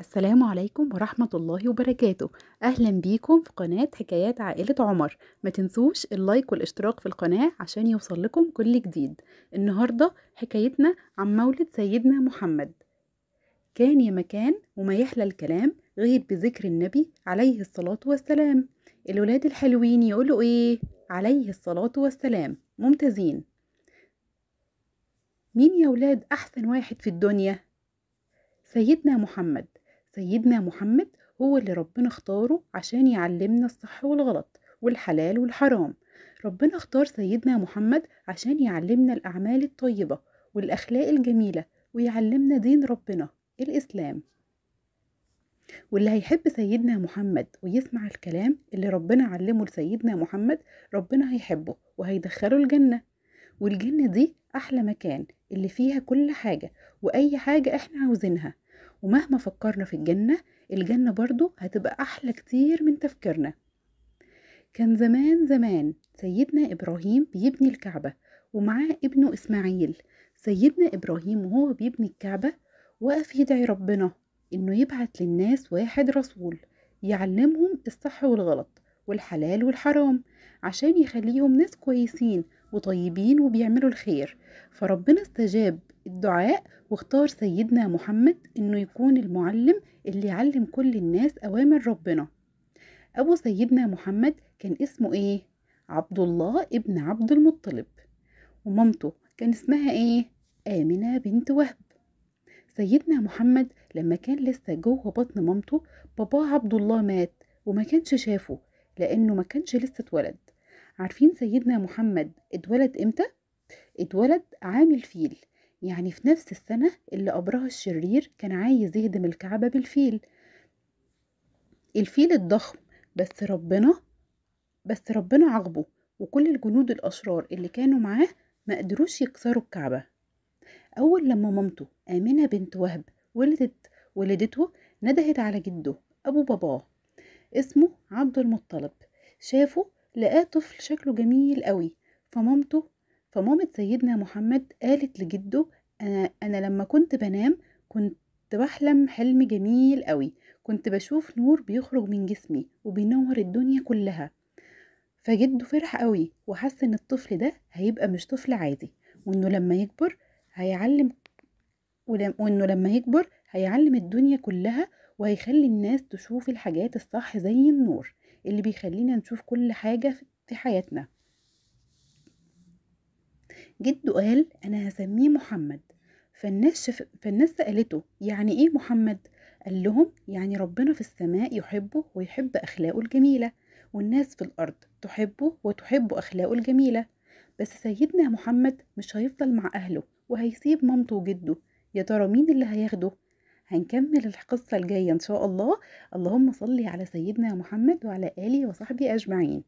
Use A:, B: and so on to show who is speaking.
A: السلام عليكم ورحمة الله وبركاته أهلا بيكم في قناة حكايات عائلة عمر ما تنسوش اللايك والاشتراك في القناة عشان يوصل لكم كل جديد النهاردة حكايتنا عن مولد سيدنا محمد كان يا مكان وما يحلى الكلام غير بذكر النبي عليه الصلاة والسلام الولاد الحلوين يقولوا ايه عليه الصلاة والسلام ممتازين مين يا ولاد أحسن واحد في الدنيا سيدنا محمد سيدنا محمد هو اللي ربنا اختاره عشان يعلمنا الصح والغلط والحلال والحرام ربنا اختار سيدنا محمد عشان يعلمنا الأعمال الطيبة والأخلاق الجميلة ويعلمنا دين ربنا الإسلام واللي هيحب سيدنا محمد ويسمع الكلام اللي ربنا علمه لسيدنا محمد ربنا هيحبه وهيدخله الجنة والجنة دي أحلى مكان اللي فيها كل حاجة وأي حاجة إحنا عاوزينها ومهما فكرنا في الجنة الجنة برضو هتبقى أحلى كتير من تفكيرنا كان زمان زمان سيدنا إبراهيم بيبني الكعبة ومعاه ابنه إسماعيل سيدنا إبراهيم وهو بيبني الكعبة وقف يدعي ربنا إنه يبعت للناس واحد رسول يعلمهم الصح والغلط والحلال والحرام عشان يخليهم ناس كويسين وطيبين وبيعملوا الخير فربنا استجاب الدعاء واختار سيدنا محمد انه يكون المعلم اللي يعلم كل الناس اوامر ربنا ابو سيدنا محمد كان اسمه ايه عبد الله ابن عبد المطلب ومامته كان اسمها ايه امنه بنت وهب سيدنا محمد لما كان لسه جوه بطن مامته باباه عبد الله مات وما كانش شافه لأنه ما كانش لسه اتولد عارفين سيدنا محمد اتولد امتى؟ اتولد عام الفيل يعني في نفس السنة اللي قبرها الشرير كان عايز يهدم الكعبة بالفيل الفيل الضخم بس ربنا بس ربنا عاقبه وكل الجنود الأشرار اللي كانوا معاه ما قدروش يكسروا الكعبة أول لما مامته آمنة بنت وهب ولدت ولدته ندهت على جده أبو باباه اسمه عبد المطلب شافه لقاه طفل شكله جميل قوي فمامته فمامة سيدنا محمد قالت لجده أنا, أنا لما كنت بنام كنت بحلم حلم جميل قوي كنت بشوف نور بيخرج من جسمي وبينور الدنيا كلها فجده فرح قوي وحس ان الطفل ده هيبقى مش طفل عادي وانه لما يكبر هيعلم وانه لما يكبر هيعلم الدنيا كلها وهيخلي الناس تشوف الحاجات الصح زي النور اللي بيخلينا نشوف كل حاجة في حياتنا جده قال أنا هسميه محمد فالناس, شف... فالناس سألته يعني إيه محمد؟ قال لهم يعني ربنا في السماء يحبه ويحب أخلاقه الجميلة والناس في الأرض تحبه وتحب أخلاقه الجميلة بس سيدنا محمد مش هيفضل مع أهله وهيسيب مامته وجده يا ترى مين اللي هياخده هنكمل القصة الجاية إن شاء الله اللهم صلي على سيدنا محمد وعلى آله وصحبه أجمعين